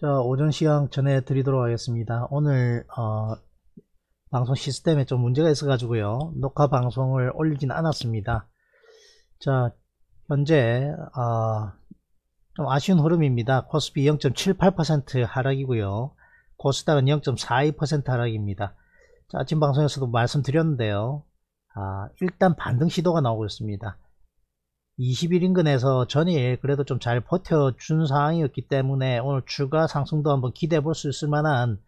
자, 오전 시간 전해 드리도록 하겠습니다. 오늘 어, 방송 시스템에 좀 문제가 있어 가지고요. 녹화 방송을 올리진 않았습니다. 자, 현재 어, 좀 아쉬운 흐름입니다. 코스피 0.78% 하락이고요. 코스닥은 0.42% 하락입니다. 자, 아침 방송에서도 말씀드렸는데요. 아, 일단 반등 시도가 나오고 있습니다. 2 1 인근에서 전일 그래도 좀 잘 버텨준 상황이었기 때문에 오늘 추가 상승도 한번 기대해 볼 수 있을 만한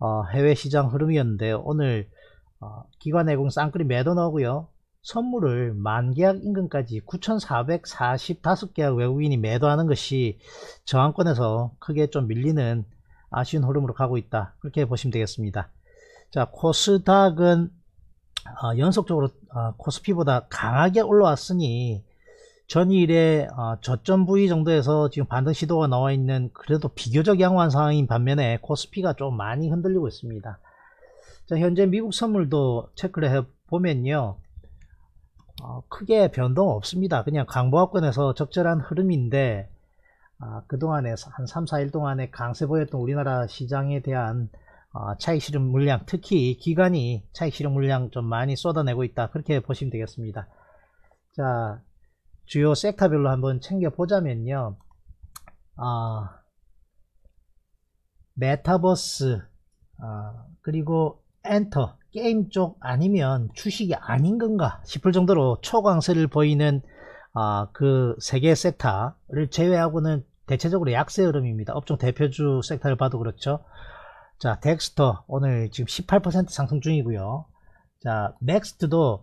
어, 해외 시장 흐름이었는데요. 오늘 어, 기관 내공 쌍끌이 매도 넣고요. 선물을 만계약 인근까지 9,445계약 외국인이 매도하는 것이 저항권에서 크게 좀 밀리는 아쉬운 흐름으로 가고 있다. 그렇게 보시면 되겠습니다. 자, 코스닥은 어, 연속적으로 어, 코스피보다 강하게 올라왔으니 전일에 어, 저점 부위 정도에서 지금 반등 시도가 나와 있는 그래도 비교적 양호한 상황인 반면에 코스피가 좀 많이 흔들리고 있습니다. 자, 현재 미국 선물도 체크를 해보면요. 어, 크게 변동 없습니다. 그냥 강보합권에서 적절한 흐름인데 아, 그동안에 한 3, 4일 동안에 강세 보였던 우리나라 시장에 대한 어, 차익 실현 물량 특히 기간이 차익 실현 물량 좀 많이 쏟아내고 있다. 그렇게 보시면 되겠습니다. 자, 주요 섹터별로 한번 챙겨보자면요. 아, 메타버스, 아, 그리고 엔터, 게임 쪽 아니면 주식이 아닌 건가 싶을 정도로 초강세를 보이는 아, 그세개 섹터를 제외하고는 대체적으로 약세 흐름입니다. 업종 대표주 섹터를 봐도 그렇죠. 자, 덱스터 오늘 지금 18% 상승 중이고요. 자, 넥스트도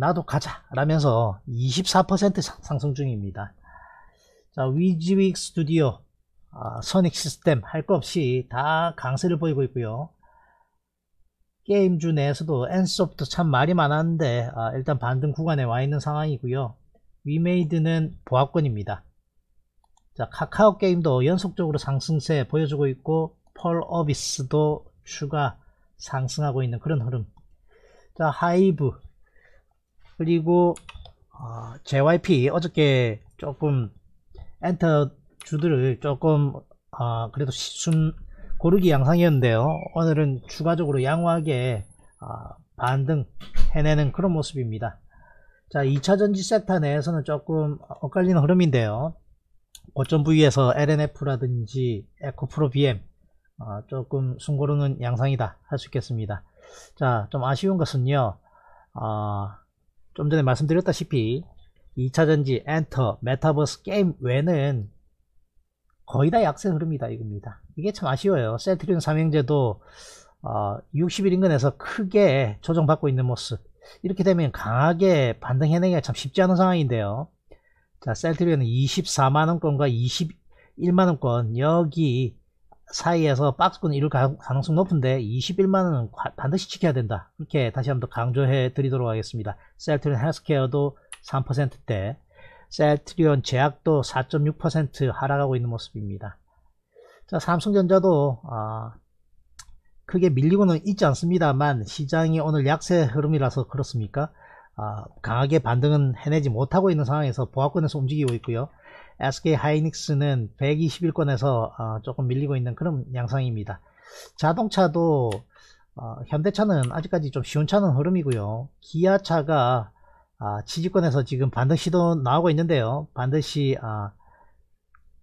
나도 가자 라면서 24% 상승 중입니다. 자, 위즈윅 스튜디오, 아, 선익 시스템 할 것 없이 다 강세를 보이고 있고요. 게임주 내에서도 엔소프트 참 말이 많았는데 아, 일단 반등 구간에 와 있는 상황이고요. 위메이드는 보합권입니다. 자, 카카오 게임도 연속적으로 상승세 보여주고 있고 펄 어비스도 추가 상승하고 있는 그런 흐름. 자, 하이브 그리고 어, JYP 어저께 조금 엔터 주들을 조금 어, 그래도 시순 고르기 양상이었는데요. 오늘은 추가적으로 양호하게 어, 반등 해내는 그런 모습입니다. 자, 2차전지 세타 내에서는 조금 엇갈리는 흐름인데요. 고점 부위에서 LNF라든지 에코프로 BM 어, 조금 숨고르는 양상이다 할 수 있겠습니다. 자, 좀 아쉬운 것은요. 어, 좀 전에 말씀드렸다시피 2차전지, 엔터, 메타버스 게임 외는 에 거의 다 약세 흐릅니다 이겁니다. 이게 참 아쉬워요. 셀트리온 삼형제도 어, 60일 인근에서 크게 조정받고 있는 모습. 이렇게 되면 강하게 반등해내기가 참 쉽지 않은 상황인데요. 자, 셀트리온은 24만원권과 21만원권 여기 사이에서 박스권 이룰 가능성 높은데 21만원은 반드시 지켜야 된다. 이렇게 다시 한번 강조해 드리도록 하겠습니다. 셀트리온 헬스케어도 3%대, 셀트리온 제약도 4.6% 하락하고 있는 모습입니다. 자, 삼성전자도 아, 크게 밀리고는 있지 않습니다만 시장이 오늘 약세 흐름이라서 그렇습니까? 아, 강하게 반등은 해내지 못하고 있는 상황에서 보합권에서 움직이고 있고요. SK 하이닉스는 121권에서 어, 조금 밀리고 있는 그런 양상입니다. 자동차도 어, 현대차는 아직까지 좀 시온차는 흐름이고요. 기아차가 아, 지지권에서 지금 반드 시도 나오고 있는데요. 반드시 아,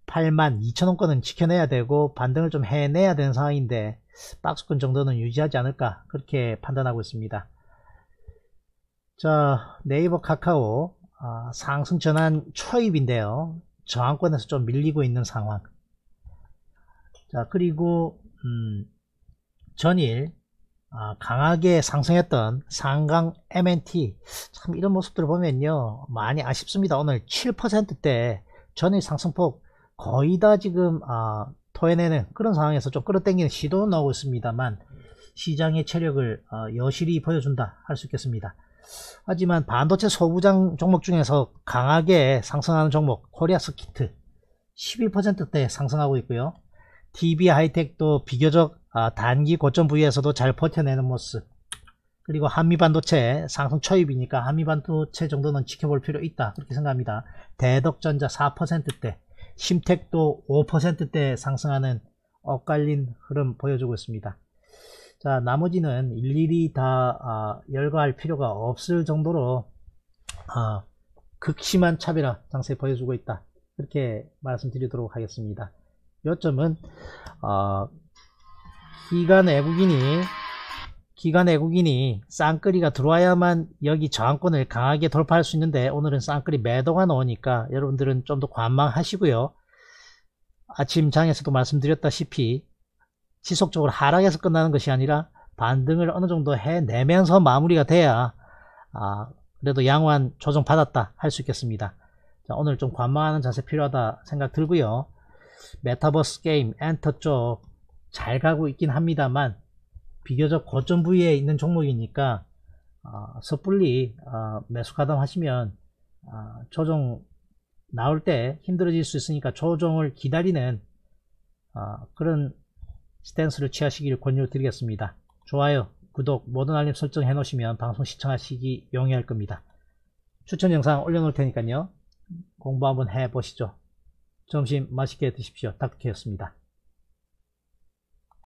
8만 2천원권은 지켜내야 되고 반등을 좀 해내야 되는 상황인데 박스권 정도는 유지하지 않을까 그렇게 판단하고 있습니다. 자 네이버 카카오 아, 상승 전환 초입인데요. 저항권에서 좀 밀리고 있는 상황. 자, 그리고, 음, 전일, 아, 강하게 상승했던 상강 MNT. 참, 이런 모습들을 보면요. 많이 아쉽습니다. 오늘 7%대 전일 상승폭 거의 다 지금, 아, 토해내는 그런 상황에서 좀 끌어당기는 시도는 나오고 있습니다만, 시장의 체력을 어, 여실히 보여준다 할 수 있겠습니다. 하지만 반도체 소부장 종목 중에서 강하게 상승하는 종목 코리아 스키트 11%대 상승하고 있고요. DB 하이텍도 비교적 아, 단기 고점 부위에서도 잘 버텨내는 모습. 그리고 한미반도체 상승 초입이니까 한미반도체 정도는 지켜볼 필요 있다 그렇게 생각합니다. 대덕전자 4%대, 심텍도 5%대 상승하는 엇갈린 흐름 보여주고 있습니다. 자 나머지는 일일이 다 아, 열거할 필요가 없을 정도로 아, 극심한 차별화 장세 보여주고 있다 그렇게 말씀드리도록 하겠습니다 요점은 어, 기간 외국인이 기간 외국인이 쌍끌이가 들어와야만 여기 저항권을 강하게 돌파할 수 있는데 오늘은 쌍끌이 매도가 나오니까 여러분들은 좀 더 관망하시고요 아침 장에서도 말씀드렸다시피 지속적으로 하락해서 끝나는 것이 아니라 반등을 어느 정도 해내면서 마무리가 돼야 아, 그래도 양호한 조정 받았다 할 수 있겠습니다. 자, 오늘 좀 관망하는 자세 필요하다 생각 들고요. 메타버스 게임 엔터 쪽 잘 가고 있긴 합니다만 비교적 고점 부위에 있는 종목이니까 어, 섣불리 어, 매수 가담하시면 어, 조정 나올 때 힘들어질 수 있으니까 조정을 기다리는 그런 스탠스를 취하시길 권유드리겠습니다. 좋아요, 구독, 모든 알림 설정 해놓으시면 방송 시청하시기 용이할 겁니다. 추천 영상 올려놓을 테니까요. 공부 한번 해보시죠. 점심 맛있게 드십시오. 닥터케였습니다.